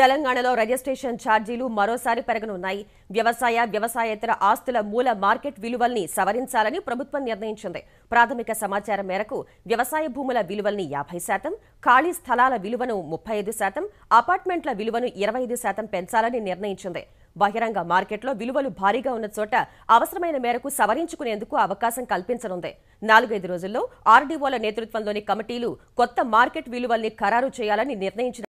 తెలంగాణలో రిజిస్ట్రేషన్ ఛార్జీలు మరోసారి పెరగనున్నాయి వ్యవసాయ వ్యవసాయేతర ఆస్తుల మూల మార్కెట్ విలువల్ని సవరించాలని ప్రభుత్వం నిర్ణయించింది ప్రాథమిక సమాచారం మేరకు వ్యవసాయ భూముల విలువల్ని యాభై శాతం ఖాళీ స్థలాల విలువను ముప్పై ఐదు శాతం అపార్ట్మెంట్ల విలువను ఇరవై ఐదు శాతం పెంచాలని నిర్ణయించింది బహిరంగ మార్కెట్లో విలువలు భారీగా ఉన్న చోట అవసరమైన మేరకు సవరించుకునేందుకు అవకాశం కల్పించనుంది నాలుగైదు రోజుల్లో ఆర్డీఓల నేతృత్వంలోని కమిటీలు కొత్త మార్కెట్ విలువల్ని ఖరారు చేయాలని నిర్ణయించిన